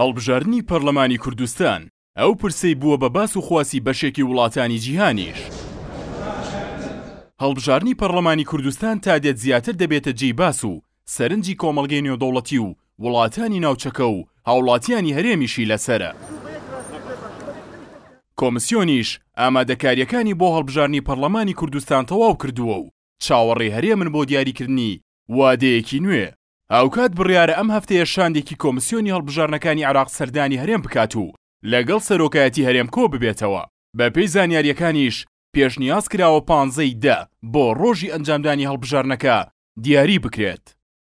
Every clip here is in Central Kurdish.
هەڵبژارنی پەرلەمانی کوردستان ئەو پرسەی بووە بە باس و خواسی بەشێکی وڵاتانی جیهانیش. هەڵبژارنی پەرلەمانی کوردستان تا دێت زیاتر دەبێتە جێی باس و سەرنجی کۆمەلگەی نێودەوڵەتی و وڵاتانی ناوچەکە و هاوڵاتیانی هەرێمیشی لەسرە. کۆمسیۆنیش ئامادەکاریەکانی بۆ هەڵبژارنی پەرلەمانی کوردستان تەواو کردووە و چاوەڕێ هەرێ من بۆ دیاریکردنی وادەیەکی نوێ ئەوکات بڕیارە ئەم هەفتەیە شاندێکی کۆمسیۆنی هەڵبژارنەکانی عراق سەردانی هەرێم بکات و لەگەڵ سەرۆکایەتی هەرێم کۆ ببێتەوە بە پێی زانیاریەکانیش پێشنیاز کراوە پانزەی دە بۆ ڕۆژی ئەنجامدانی هەڵبژارنەکە دیاری بکرێت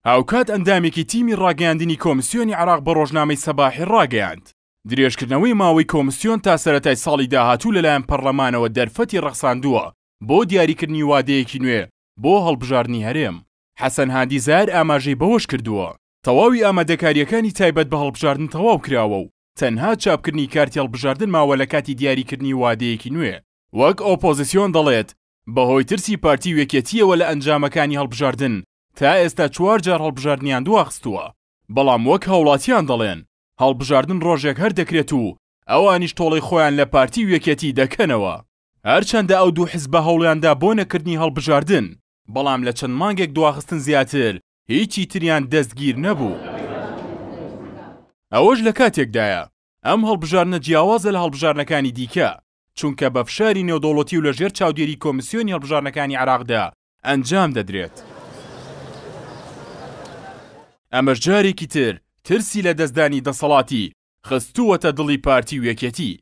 هاوکات ئەندامێکی تیمی ڕاگەاندنی کۆمسیۆنی عراق بە ڕۆژنامەی سەباحی ڕاگەاند درێژکردنەوەی ماوەی کۆمسیۆن تا سەتای ساڵی داهاتوو لەلایەن پەرلەمانەوە دەرفەتی ڕەخساندووە بۆ دیاریکردنی وادەیەکی نوێ بۆ هەڵبژارنی هەرێم حەسەن هادیزار ئاماژەی بەوەش کردووە تەواوی ئامادەکاریەکانی تایبەت بە هەڵبژاردن تەواو کراوە و تەنها چاپکردنی کارتی هەڵبژاردن ماوە لە کاتی دیاریکردنی وادەیەکی نوێ وەک ئۆپۆزیسیۆن دەڵێت بەهۆی ترسی پارتی وێکێتیەوە لە ئەنجامەکانی هەڵبژاردن تا ئێستا چوار جار هەڵبژاردنیان دواخستووە بەڵام وەک هاوڵاتیان دەڵێن هەڵبژاردن ڕۆژێک هەر دەکرێت و ئەوانیش تۆڵی خۆیان لە پارتی وێکێتی دەکەنەوە هەرچەندە ئەو دوو حز بە هەوڵیاندا بۆ نەکردنی هەڵبژاردن بەڵام لە چەند مانگێک دواخستن زیاتر هیچی تریان دەستگیر نەبوو. ئەوەش لە کاتێکدایە ئەم هەڵبژارنە جیاوازە لە هەڵبژارنەکانی دیکە چونکە بە فشاری نێودۆڵەتی و لەژێر چاودێری کۆمسیۆنی هەڵبژارنەکانی عراقدا ئەنجام دەدرێت. ئەمەش جارێکی تر ترسی لە دەستدانی دەسەڵاتی خستووەتە دڵی پارتی و یەکەتی